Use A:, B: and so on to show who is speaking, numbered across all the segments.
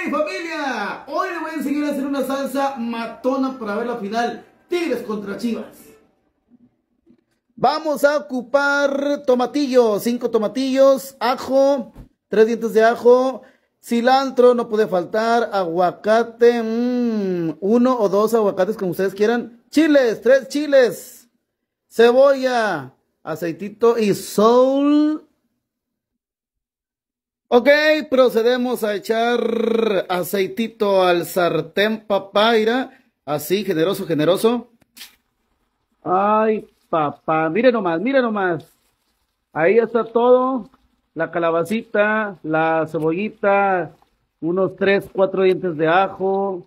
A: ¡Hey familia! Hoy le voy a enseñar a hacer una salsa matona para ver la final Tigres contra Chivas. Vamos a ocupar tomatillos, 5 tomatillos, ajo, 3 dientes de ajo, cilantro, no puede faltar, aguacate, mm, uno o dos aguacates como ustedes quieran, chiles, tres chiles, cebolla, aceitito y sol Ok, procedemos a echar aceitito al sartén, papaira. Así, generoso, generoso. Ay, papá, mire nomás, mire nomás. Ahí está todo. La calabacita, la cebollita, unos tres, cuatro dientes de ajo,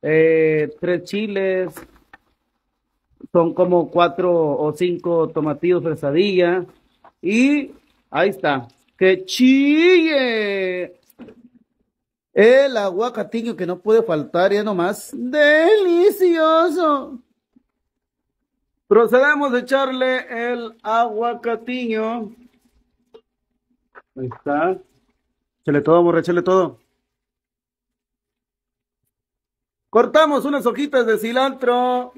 A: eh, tres chiles. Son como cuatro o cinco tomatillos fresadilla. Y ahí está que chille. El aguacatiño que no puede faltar, ya nomás. Delicioso. Procedemos a echarle el aguacatiño. Ahí está. Échale todo, amor, échale todo. Cortamos unas hojitas de cilantro.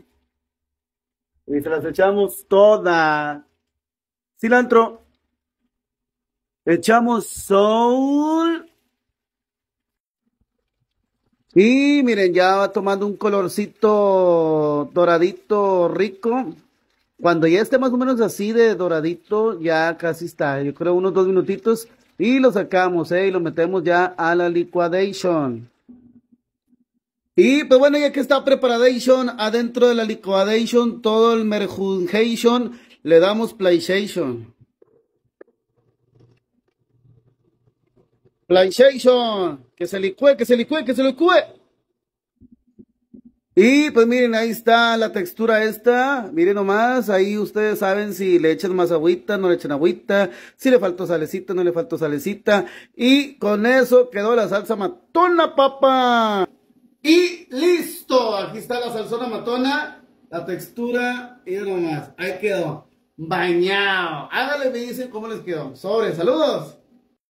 A: Y se las echamos todas. Cilantro, Echamos soul. Y miren, ya va tomando un colorcito doradito rico. Cuando ya esté más o menos así de doradito, ya casi está. Yo creo unos dos minutitos. Y lo sacamos, ¿eh? Y lo metemos ya a la liquidation. Y pues bueno, ya que está preparation adentro de la liquidation, todo el merjugation, le damos PlayStation. PlayStation, que se licúe, que se licue, que se licue Y pues miren, ahí está la textura esta. Miren nomás, ahí ustedes saben si le echan más agüita, no le echan agüita, si le faltó salecita, no le faltó salecita. Y con eso quedó la salsa matona, papa. Y listo, aquí está la salsona matona, la textura, y nomás, ahí quedó. Bañado. háganle, me dicen cómo les quedó. Sobre, saludos.